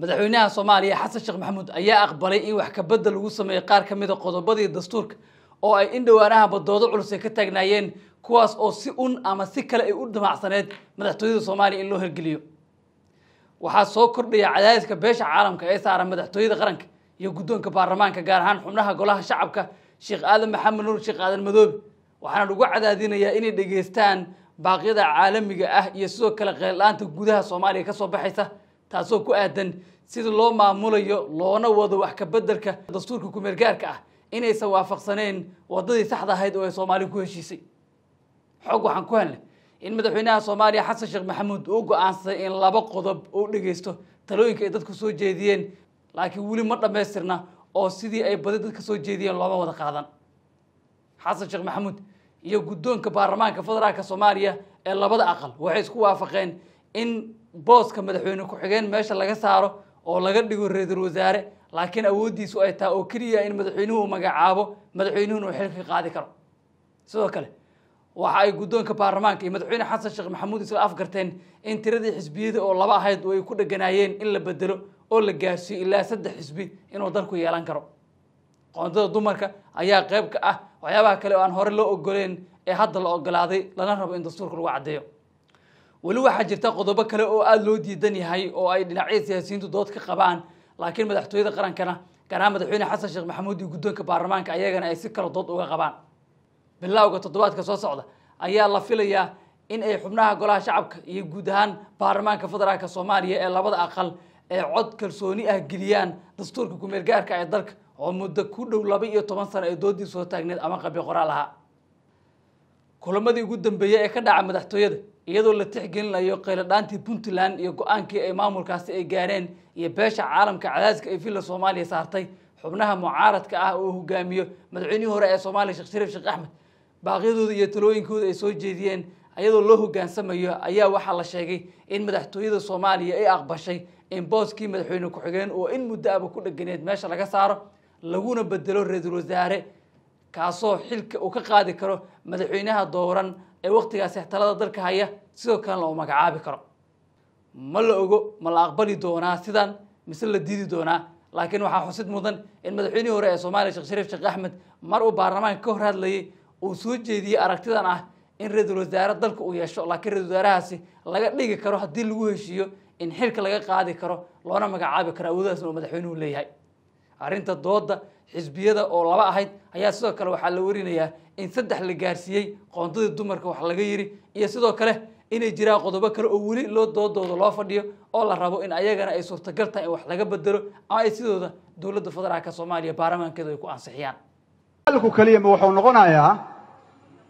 madaxweynaha soomaaliya xasan sheekh maxamuud ayaa aqbalay in wax kabedel lagu sameeyo qaar ka mida ah qodobadii dastuurka oo ay in dhowaanahanba doodo culus ay ka taagnaayeen kuwaas oo si un ama si kale ay u damacsaneed madaxtooyada soomaaliya in loo hirgeliyo waxaa soo kordhaya cadaadiska beesha caalamka ee saara madaxtooyada qaranka iyo guddoonka baarlamaanka gaar ahaan xubnaha golaha shacabka sheekh aadan maxamed nuur sheekh aadan madoobe waxaana lagu cadaadinayaa inay dhegeystaan baaqyada caalamiga ah iyo sidoo kale qeyla'aanta gudaha soomaaliya ka soo baxaysa taasoo ku aadan sida loo maamulayo loona wado wax kabedelka dastuurka kumeelgaarka ah inaysan waafaqsaneen wadadii saxda ahayd oo ay soomaaliya ku heshiisay xog waxaan ku helnay in madaxweynaha soomaaliya xasan sheekh maxamuud uu go-aansaday in laba qodob uu dhegeysto talooyinka ay dadku soo jeediyeen laakiin weli ma dhammaystirna oo sidii ay badi dadka soo jeediyeen looma wada qaadan xasan sheekh maxamuud iyo guddoonka baarlamaanka federaalka soomaaliya ee labada aqal waxay isku waafaqeen in booska madaxweyne ku-xigeen meesha laga saaro oo laga dhigo ra iisal wasaare laakiin awooddiisu ay tahay oo keliya in madaxweynuhu uu magacaabo madaxweynuhuna uu xilka qaadi karo sidoo kale waxa ay guddoonka baarlamaanka iyo madaxweyne xasan sheekh maxamuud isla afgarteen in tiradii xisbiyada oo laba ahayd ay ku dheganaayeen in la bedelo oo la gaarsiiyo ilaa saddex xisbi inuu dalku yeelan karo qoondada dumarka ayaa qayb ka ah waxyaabaha kale oo aan hore loo ogoleyn ee hadda la ogolaaday lana rabo in dastuurka lagu caddeeyo weli waxaa jirta qodobo kale oo aada loo diidan yahay oo ay dhinacyada siyaasiyiintu dood ka qabaan laakiin madaxtooyada qarankana gaar madaxweyne xasan sheekh maxamuud iyo guddoonka baarlamaanka ayagana ay si kale dood uga qabaan bilowga toddobaadka soo socda ayaa la filayaa in ay xubnaha golaha shacabka iyo guud ahaan baarlamaanka federaalka soomaaliya ee labada aqal ee cod kalsooni ah geliyaan dastuurka kumeel gaarka ee dalka oo muddo ku dhow laba iyo toban sano ee doodii soo taagneed ama qabi qoraal ahaa kulamadii ugu dambeeyey ee ka dhaca madaxtooyada iyadoo la tixgelinayo qayladhaantii puntland iyo go-aankii ay maamulkaasi ay gaareen iyo beesha caalamka cadaaska ay villa soomaaliya saartay xubnaha mucaaradka ah oo hogaamiyo madaxweynihii hore ee soomaaliya sheekh shariif sheekh axmed baaqyadooda iyo talooyinkooda ay soo jeediyeen ayadoo loo hogaansamayo ayaa waxaa la sheegay in madaxtooyada soomaaliya ay aqbashay in booskii madaxweyne ku-xigeen oo in muddo aba ku dheganeed meesha laga saaro laguna bedelo ra-iisul wasaare kaasoo xilka uu ka qaadi karo madaxweynaha dooran ee waktigaasi talada dalka haya sidoo kalena loo magacaabi karo ma la ogo ma la aqbali doonaa sidaan mise la diidi doonaa laakiin waxaa xusid mudan in madaxweynihii hore ee soomaaliya sheekh shariif sheekh axmed mar uu baarlamaanka ka hor hadlayay uu soo jeediyey aragtidan ah in ra-iisul wasaare dalka uu yeesho laakiin ra-isul wasaarahaasi laga dhigi karo haddii lagu heshiiyo in xilka laga qaadi karo loona magacaabi karo awoodadaasna uu madaxweynuhu leeyahay arrinta dooda xisbiyada oo laba ahayd ayaa sidoo kale waxaa la warinayaa in saddex la gaarsiiyey qoondadii dumarka wax laga yiri iyo sidoo kale inay jiraan qodobo kale oo weli loo doodooda loo fadhiyo oo la rabo in ayagana ay suurtagal tahay in wax laga bedelo ama ay sidooda dowladda federaalka soomaaliya baarlamaankeedu ay ku ansixiyaan ku kaliyama wuxuu noqonayaa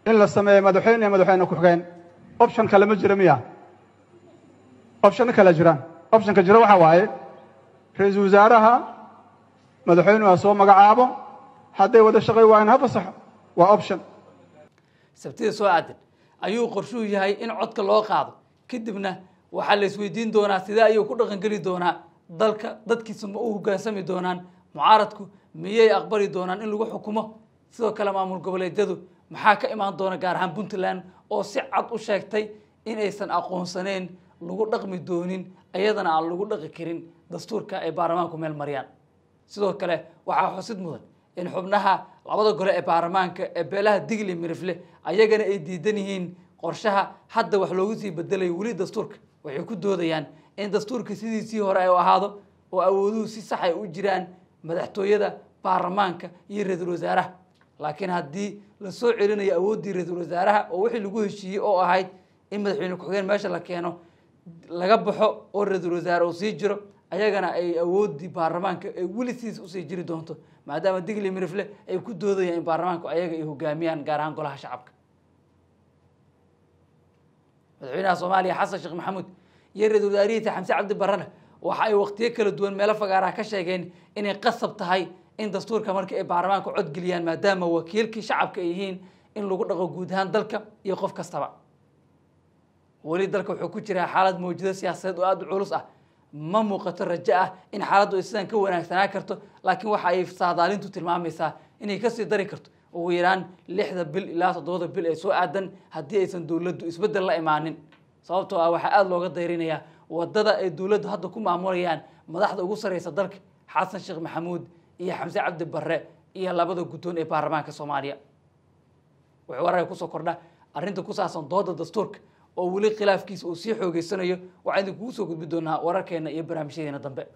in la sameeyo madaxweyne iyo madaxweyne ku-xigeen option kale ma jira miya optionno kale jiraan optionka jira waxaa waaye ra-iisul wasaaraha madaxweynuhu ha soo magacaabo hadday wada shaqay waayan ha fasaxo waa option sabtida soo aadan ayuu qorshuhu yahay in codka loo qaado kadibna waxaa la isweydiin doonaa sidee ayuu ku dhaqangeli doonaa dalka dadkiisa ma u hoggaansami doonaan mucaaradku miyay aqbali doonaan in lagu xukumo sidoo kale maamul goboleedyadu maxaa ka imaan doona gaar ahaan puntland oo si cad u sheegtay inaysan aqoonsaneen lagu dhaqmi doonin ayadana aan lagu dhaqi karin dastuurka ay baarlamaanku meel mariyaan sidoo kale waxaa xusid mudan in xubnaha labada gole ee baarlamaanka ee beelaha digli mirifle ayagana ay diidan yihiin qorshaha hadda wax loogu sii bedelayo weli dastuurka waxay ku doodayaan in dastuurka sidiisii hore ay ahaado oo awooduhu si sax ay u jiraan madaxtooyada baarlamaanka iyo ra-iisul wasaaraha laakiin haddii lasoo celinayo awooddii ra-iisul wasaaraha oo wixii lagu heshiiyey oo ahayd in madaxweyne ku-xigeen meesha la keeno laga baxo oo ra-iisul wasaare uu sii jiro ayagana ay awoodii baarlamaanka ay welisiis usii jiri doonto maadaama digli mirifle ay ku doodayaan in baarlamaanku ayaga ay hogaamiyaan gaar ahaan golaha shacabka madaxweynaha soomaaliya xasan sheekh maxamuud iyo ra-isul wasaarihiisa xamse cabdi barrena waxa ay waktiyo kala duwan meelo fagaaraha ka sheegeen inay qasab tahay in dastuurka markii ay baarlamaanka codgeliyaan maadaama wakiilkii shacabka ay yihiin in lagu dhaqo guud ahaan dalka iyo qof kastaba weli dalka wuxuu ku jiraa xaalad mawjado siyaasadeed oo aada u culus ah ma muuqato rajo ah in xaaladdu ay sidaan ka wanaagsanaan karto laakiin waxa ay saadaalintu tilmaamaysaa inay kasii dari karto ugu yaraan lixda bil ilaa toddobada bil ee soo aadan haddii aysan dowladdu isbeddel la imaanin sababtoo ah waxaa aada looga dayrinayaa waddada ay dowladdu hadda ku maamulayaan madaxda ugu sarreysa dalka xasan sheekh maxamuud iyo xamse cabdi barre iyo labada guddoon ee baarlamaanka soomaaliya wuxuu warar kusoo kordha arrinta ku saabsan dooda dastuurka oo weli khilaafkiisa uu sii xoogeysanayo waxaan idinkugu soo gudbi doonaa wararkeenna iyo barnaamijyadeena dambe